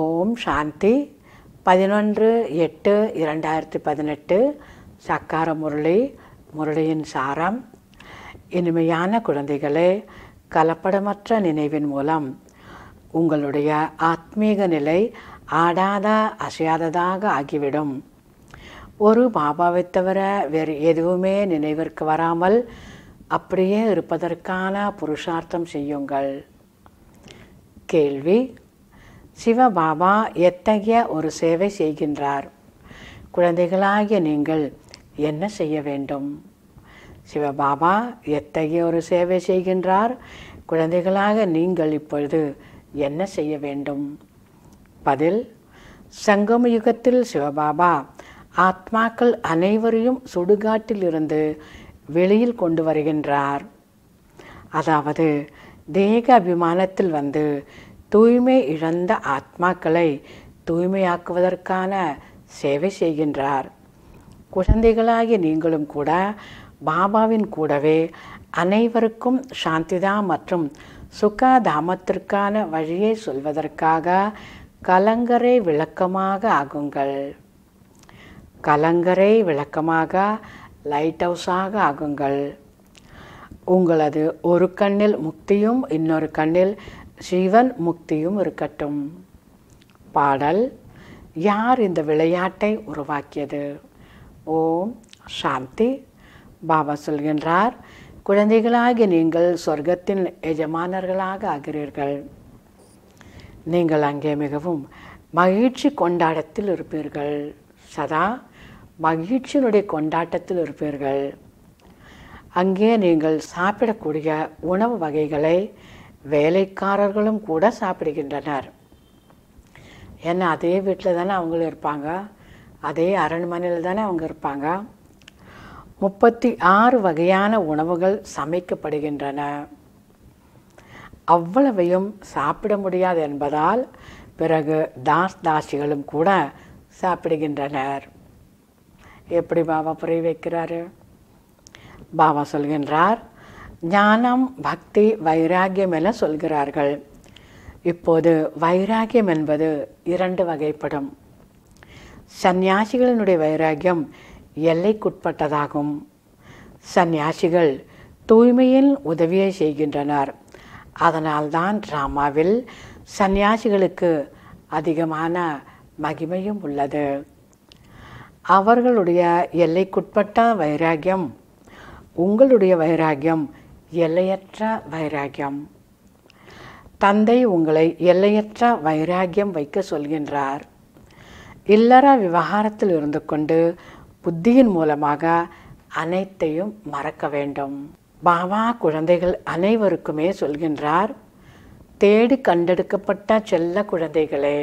ஓம் சாந்தி பதினொன்று எட்டு இரண்டாயிரத்தி பதினெட்டு சக்கார முரளி முரளியின் சாரம் இனிமையான குழந்தைகளே கலப்படமற்ற நினைவின் மூலம் உங்களுடைய ஆத்மீக நிலை ஆடாத அசையாததாக ஆகிவிடும் ஒரு பாபாவை தவிர வேறு எதுவுமே நினைவிற்கு வராமல் அப்படியே இருப்பதற்கான புருஷார்த்தம் செய்யுங்கள் கேள்வி சிவபாபா எத்தகைய ஒரு சேவை செய்கின்றார் குழந்தைகளாகிய நீங்கள் என்ன செய்ய வேண்டும் சிவபாபா எத்தகைய ஒரு சேவை செய்கின்றார் குழந்தைகளாக நீங்கள் இப்பொழுது என்ன செய்ய வேண்டும் பதில் சங்கம யுகத்தில் சிவபாபா ஆத்மாக்கள் அனைவரையும் சுடுகாட்டிலிருந்து வெளியில் கொண்டு வருகின்றார் அதாவது தேக அபிமானத்தில் வந்து தூய்மை இழந்த ஆத்மாக்களை தூய்மையாக்குவதற்கான சேவை செய்கின்றார் குழந்தைகளாகிய நீங்களும் கூட பாபாவின் கூடவே அனைவருக்கும் சாந்திதா மற்றும் சுகாதாமத்திற்கான வழியை சொல்வதற்காக கலங்கரை விளக்கமாக ஆகுங்கள் கலங்கரை விளக்கமாக லைட் ஹவுஸாக ஆகுங்கள் உங்களது ஒரு கண்ணில் முக்தியும் இன்னொரு கண்ணில் ஜீவன் முக்தியும் இருக்கட்டும் பாடல் யார் இந்த விளையாட்டை உருவாக்கியது ஓம் சாந்தி பாபா சொல்கின்றார் குழந்தைகளாகி நீங்கள் சொர்க்கத்தின் எஜமானர்களாக ஆகிறீர்கள் நீங்கள் அங்கே மிகவும் மகிழ்ச்சி கொண்டாட்டத்தில் இருப்பீர்கள் சதா மகிழ்ச்சியினுடைய கொண்டாட்டத்தில் இருப்பீர்கள் அங்கே நீங்கள் சாப்பிடக்கூடிய உணவு வகைகளை வேலைக்காரர்களும் கூட சாப்பிடுகின்றனர் ஏன்னா அதே வீட்டில் தானே அவங்களும் இருப்பாங்க அதே அரண்மனையில் தானே அவங்க இருப்பாங்க முப்பத்தி ஆறு வகையான உணவுகள் சமைக்கப்படுகின்றன அவ்வளவையும் சாப்பிட முடியாது என்பதால் பிறகு தாஸ் தாசிகளும் கூட சாப்பிடுகின்றனர் எப்படி பாபா புரிய வைக்கிறாரு பாபா சொல்கின்றார் ஞானம் பக்தி வைராகியம் என சொல்கிறார்கள் இப்போது வைராகியம் என்பது இரண்டு வகைப்படும் சந்நியாசிகளினுடைய வைராகியம் எல்லைக்குட்பட்டதாகும் சந்நியாசிகள் தூய்மையில் உதவியை செய்கின்றனர் அதனால்தான் டிராமாவில் சந்நியாசிகளுக்கு அதிகமான மகிமையும் உள்ளது அவர்களுடைய எல்லைக்குட்பட்ட வைராகியம் உங்களுடைய வைராகியம் எல்லையற்ற வைராகியம் தந்தை உங்களை எல்லையற்ற வைராகியம் வைக்க சொல்கின்றார் இல்லற விவகாரத்தில் இருந்து கொண்டு புத்தியின் மூலமாக அனைத்தையும் மறக்க வேண்டும் பாபா குழந்தைகள் அனைவருக்குமே சொல்கின்றார் தேடி கண்டெடுக்கப்பட்ட செல்ல குழந்தைகளே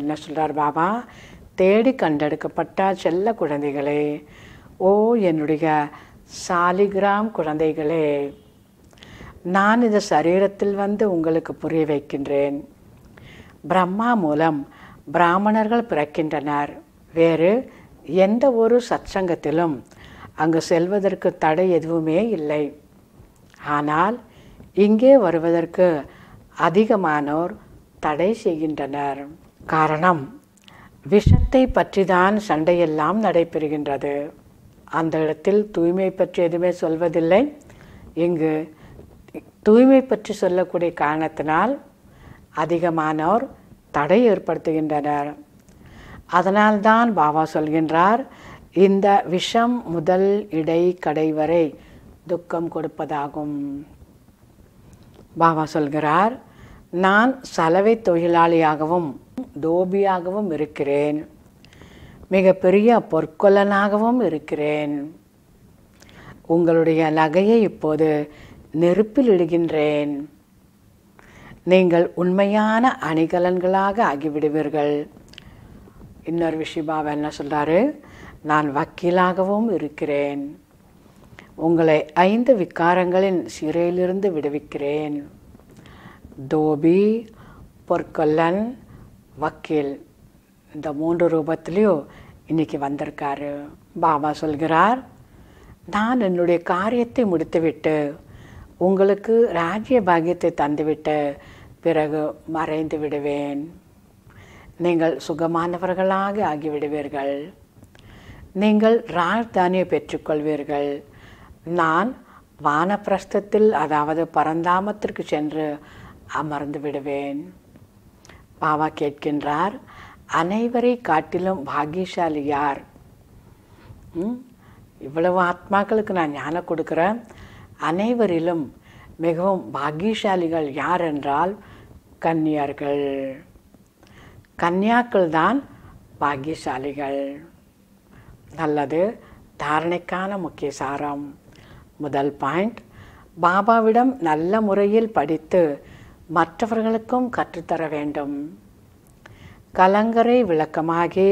என்ன சொல்கிறார் பாபா தேடி கண்டெடுக்கப்பட்ட செல்ல குழந்தைகளே ஓ என்னுடைய சாலிகிராம் குழந்தைகளே நான் இந்த சரீரத்தில் வந்து உங்களுக்கு புரிய வைக்கின்றேன் பிரம்மா மூலம் பிராமணர்கள் பிறக்கின்றனர் வேறு எந்த ஒரு சத்சங்கத்திலும் அங்கு செல்வதற்கு தடை எதுவுமே இல்லை ஆனால் இங்கே வருவதற்கு அதிகமானோர் தடை செய்கின்றனர் காரணம் விஷத்தை பற்றிதான் சண்டையெல்லாம் நடைபெறுகின்றது அந்த இடத்தில் தூய்மை பற்றி எதுவுமே சொல்வதில்லை இங்கு தூய்மை பற்றி சொல்லக்கூடிய காரணத்தினால் அதிகமானோர் தடை ஏற்படுத்துகின்றனர் அதனால்தான் பாபா சொல்கின்றார் இந்த விஷம் முதல் இடை கடை வரை துக்கம் கொடுப்பதாகும் பாபா சொல்கிறார் நான் சலவை தொழிலாளியாகவும் தோபியாகவும் இருக்கிறேன் மிகப்பெரிய பொற்கொல்லனாகவும் இருக்கிறேன் உங்களுடைய நகையை இப்போது நெருப்பில் இடுகின்றேன் நீங்கள் உண்மையான அணிகலன்களாக ஆகிவிடுவீர்கள் இன்னொரு விஷயபாவை என்ன சொல்கிறாரு நான் வக்கீலாகவும் இருக்கிறேன் உங்களை ஐந்து விக்காரங்களின் சிறையிலிருந்து விடுவிக்கிறேன் தோபி பொற்கொல்லன் வக்கீல் இந்த மூன்று ரூபத்திலையும் இன்றைக்கி வந்திருக்காரு பாபா சொல்கிறார் நான் என்னுடைய காரியத்தை முடித்துவிட்டு உங்களுக்கு ராஜ்ய பாகியத்தை தந்துவிட்டு பிறகு மறைந்து விடுவேன் நீங்கள் சுகமானவர்களாக ஆகிவிடுவீர்கள் நீங்கள் ராஜ்தானியை பெற்றுக்கொள்வீர்கள் நான் வானப்பிரஸ்தத்தில் அதாவது பரந்தாமத்திற்கு சென்று அமர்ந்து விடுவேன் பாவா கேட்கின்றார் அனைவரை காட்டிலும் பாகியசாலி யார் இவ்வளவு ஆத்மாக்களுக்கு நான் ஞானம் கொடுக்குறேன் அனைவரிலும் மிகவும் பாகியசாலிகள் யார் என்றால் கன்னியர்கள் கன்னியாக்கள் தான் பாகியசாலிகள் நல்லது தாரணைக்கான முக்கிய சாரம் முதல் பாயிண்ட் பாபாவிடம் நல்ல முறையில் படித்து மற்றவர்களுக்கும் கற்றுத்தர வேண்டும் கலங்கரை விளக்கமாகி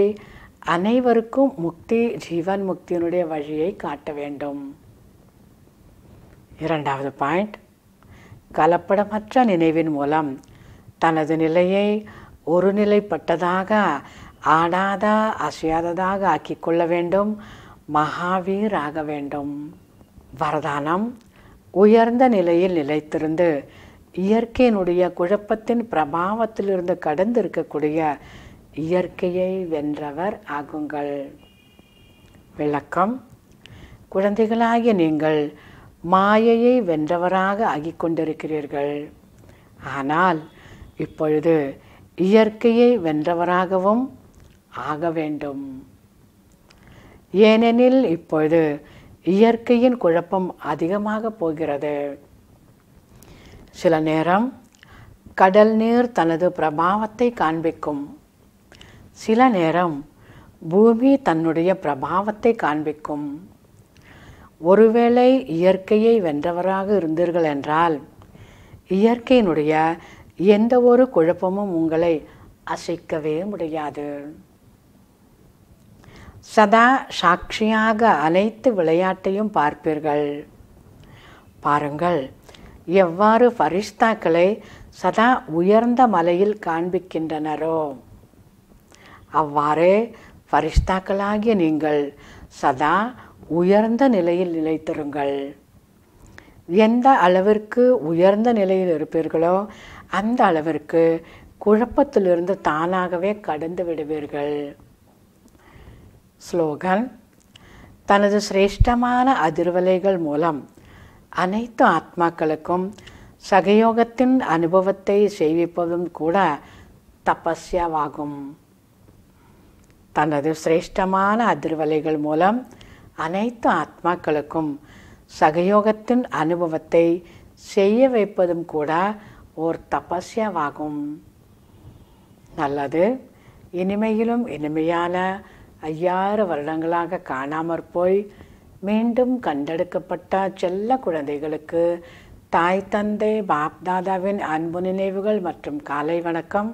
அனைவருக்கும் முக்தி ஜீவன் முக்தியினுடைய வழியை காட்ட வேண்டும் இரண்டாவது பாயிண்ட் கலப்படமற்ற நினைவின் மூலம் தனது நிலையை ஒருநிலைப்பட்டதாக ஆடாத அசையாததாக ஆக்கிக்கொள்ள வேண்டும் மகாவீராக வேண்டும் வரதானம் உயர்ந்த நிலையில் நிலைத்திருந்து இயற்கையினுடைய குழப்பத்தின் பிரபாவத்திலிருந்து கடந்து இருக்கக்கூடிய இயற்கையை வென்றவர் ஆகுங்கள் விளக்கம் குழந்தைகளாகிய நீங்கள் மாயையை வென்றவராக ஆகிக்கொண்டிருக்கிறீர்கள் ஆனால் இப்பொழுது இயற்கையை வென்றவராகவும் ஆக வேண்டும் ஏனெனில் இப்பொழுது இயற்கையின் குழப்பம் அதிகமாக போகிறது சில நேரம் கடல் நீர் தனது பிரபாவத்தை காண்பிக்கும் சில நேரம் பூமி தன்னுடைய பிரபாவத்தை காண்பிக்கும் ஒருவேளை இயற்கையை வென்றவராக இருந்தீர்கள் என்றால் இயற்கையினுடைய எந்த ஒரு குழப்பமும் உங்களை அசைக்கவே முடியாது சதா சாட்சியாக அனைத்து விளையாட்டையும் பார்ப்பீர்கள் பாருங்கள் எவ்வாறு ஃபரிஷ்தாக்களை சதா உயர்ந்த மலையில் காண்பிக்கின்றனரோ அவ்வாறே ஃபரிஷ்தாக்களாகிய நீங்கள் சதா உயர்ந்த நிலையில் நிலைத்திருங்கள் எந்த அளவிற்கு உயர்ந்த நிலையில் இருப்பீர்களோ அந்த அளவிற்கு குழப்பத்திலிருந்து தானாகவே கடந்து விடுவீர்கள் ஸ்லோகன் தனது சிரேஷ்டமான அதிர்வலைகள் மூலம் அனைத்து ஆத்மாக்களுக்கும் சகயோகத்தின் அனுபவத்தை செய்விப்பதும் கூட தபஸ்யாவாகும் தனது சிரேஷ்டமான அதிர்வலைகள் மூலம் அனைத்து ஆத்மாக்களுக்கும் சகயோகத்தின் அனுபவத்தை செய்ய வைப்பதும் கூட ஓர் தபஸ்யாவாகும் நல்லது இனிமையிலும் இனிமையான ஐயாறு வருடங்களாக காணாமற் போய் மீண்டும் கண்டெடுக்கப்பட்ட செல்ல குழந்தைகளுக்கு தாய் தந்தை பாப் தாதாவின் அன்பு நினைவுகள் மற்றும் காலை வணக்கம்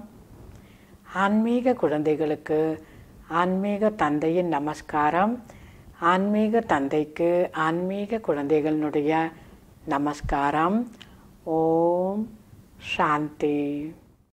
ஆன்மீக குழந்தைகளுக்கு ஆன்மீக தந்தையின் நமஸ்காரம் ஆன்மீக தந்தைக்கு ஆன்மீக குழந்தைகளினுடைய நமஸ்காரம் ஓம் சாந்தி